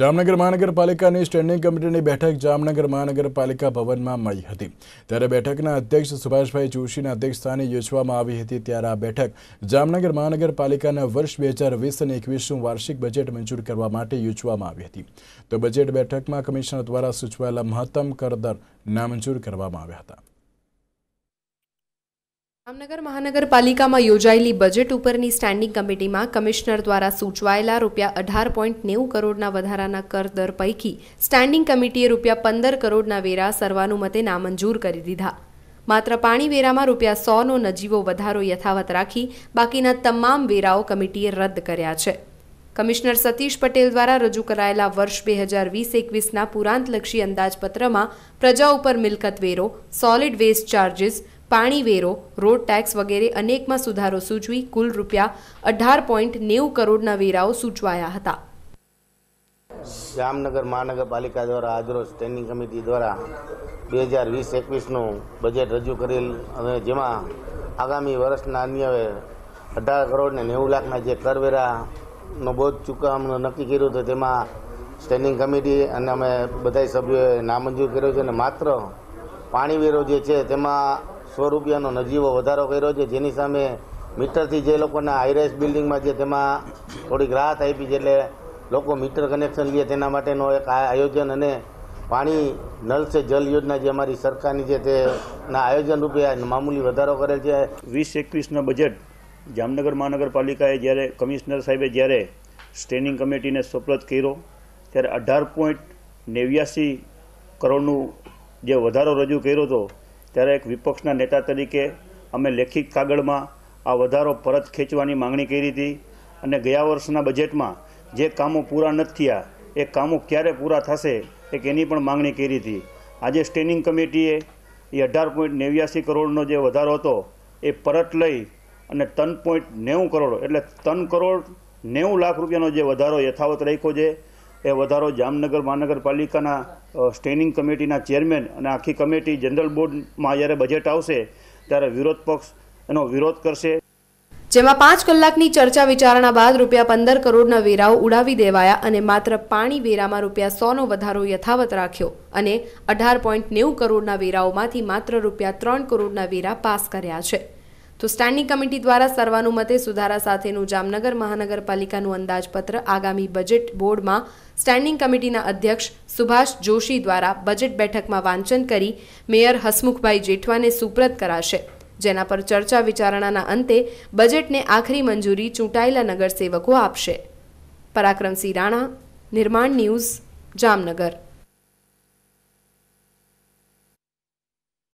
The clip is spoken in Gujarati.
જામનગર મહાનગરપાલિકાની સ્ટેન્ડિંગ કમિટીની બેઠક જામનગર મહાનગરપાલિકા ભવનમાં મળી હતી ત્યારે બેઠકના અધ્યક્ષ સુભાષભાઈ જોશીના અધ્યક્ષસ્થાને યોજવામાં આવી હતી ત્યારે આ બેઠક જામનગર મહાનગરપાલિકાના વર્ષ બે હજાર વીસ અને એકવીસનું વાર્ષિક બજેટ મંજૂર કરવા માટે યોજવામાં આવી હતી તો બજેટ બેઠકમાં કમિશનર દ્વારા સૂચવાયેલા મહત્તમ કરદર નામંજૂર કરવામાં આવ્યા હતા જામનગર મહાનગરપાલિકામાં યોજાયેલી બજેટ ઉપરની સ્ટેન્ડિંગ કમિટીમાં કમિશનર દ્વારા સૂચવાયેલા રૂપિયા અઢાર પોઈન્ટ નેવું કરોડના વધારાના કર દર પૈકી સ્ટેન્ડિંગ કમિટીએ રૂપિયા પંદર કરોડના વેરા સર્વાનુમતે નામંજૂર કરી દીધા માત્ર પાણી વેરામાં રૂપિયા સોનો નજીવો વધારો યથાવત રાખી બાકીના તમામ વેરાઓ કમિટીએ રદ કર્યા છે કમિશનર સતીશ પટેલ દ્વારા રજૂ કરાયેલા વર્ષ બે હજાર વીસ એકવીસના પુરાંતલક્ષી અંદાજપત્રમાં પ્રજા ઉપર મિલકત વેરો સોલિડ વેસ્ટ ચાર્જીસ પાણી વેરો રોડ ટેક્સ વગેરે અનેકમાં સુધારો સૂચવી કુલ રૂપિયા અઢાર પોઈન્ટ નેવું કરોડના વેરાઓ સૂચવાયા હતા જામનગર મહાનગરપાલિકા દ્વારા આજરોજ સ્ટેન્ડિંગ કમિટી દ્વારા બે હજાર વીસ એકવીસનું બજેટ રજૂ કરેલ અને જેમાં આગામી વર્ષના અન્ય અઢાર કરોડ ને નેવું લાખના જે કરવેરાનો બોજ ચૂકવવાનું નક્કી કર્યું હતું તેમાં સ્ટેન્ડિંગ કમિટી અને અમે બધા સભ્યોએ નામંજૂર કર્યો છે અને માત્ર પાણીવેરો જે છે તેમાં સો રૂપિયાનો નજીવો વધારો કર્યો છે જેની સામે મીટરથી જે લોકોના હાઈરેસ બિલ્ડિંગમાં છે તેમાં થોડીક રાહત આપી છે એટલે લોકો મીટર કનેક્શન લે તેના માટેનો એક આયોજન અને પાણી નલ સે જલ યોજના જે અમારી સરકારની છે તેના આયોજન રૂપે મામૂલી વધારો કરેલ છે વીસ એકવીસના બજેટ જામનગર મહાનગરપાલિકાએ જ્યારે કમિશનર સાહેબે જ્યારે સ્ટેન્ડિંગ કમિટીને સોપરત કર્યો ત્યારે અઢાર પોઈન્ટ નેવ્યાસી કરોડનું જે વધારો રજૂ કર્યો હતો ત્યારે એક વિપક્ષના નેતા તરીકે અમે લેખિત કાગળમાં આ વધારો પરત ખેંચવાની માંગણી કરી હતી અને ગયા વર્ષના બજેટમાં જે કામો પૂરા નથી થયા એ કામો ક્યારે પૂરા થશે એક એની પણ માંગણી કરી હતી આજે સ્ટેન્ડિંગ કમિટીએ એ અઢાર પોઈન્ટ નેવ્યાસી કરોડનો જે વધારો હતો એ પરત લઈ અને ત્રણ પોઈન્ટ નેવું કરોડ એટલે ત્રણ કરોડ નેવું લાખ રૂપિયાનો જે વધારો યથાવત રાખ્યો છે એ વધારો જામનગર મહાનગરપાલિકાના સ્ટેન્ડિંગ કમિટીના ચેરમેન અને આખી કમિટી જનરલ બોર્ડમાં જ્યારે બજેટ આવશે ત્યારે વિરોધ પક્ષ એનો વિરોધ કરશે જેમાં પાંચ કલાકની ચર્ચા વિચારણા બાદ રૂપિયા પંદર કરોડના વેરાઓ ઉડાવી દેવાયા અને માત્ર પાણી વેરામાં રૂપિયા સોનો વધારો યથાવત રાખ્યો અને અઢાર પોઈન્ટ નેવું કરોડના વેરાઓમાંથી માત્ર રૂપિયા ત્રણ કરોડના વેરા પાસ કર્યા છે તો સ્ટેન્ડિંગ કમિટી દ્વારા સર્વાનુમતે સુધારા સાથેનું જામનગર મહાનગરપાલિકાનું અંદાજપત્ર આગામી બજેટ બોર્ડમાં સ્ટેન્ડિંગ કમિટીના અધ્યક્ષ સુભાષ જોશી દ્વારા બજેટ બેઠકમાં વાંચન કરી મેયર હસમુખભાઈ જેઠવાને સુપ્રત કરાશે જેના પર ચર્ચા વિચારણાના અંતે બજેટને આખરી મંજૂરી ચૂંટાયેલા નગરસેવકો આપશે પરાક્રમસિંહ રાણા નિર્માણ ન્યૂઝ જામનગર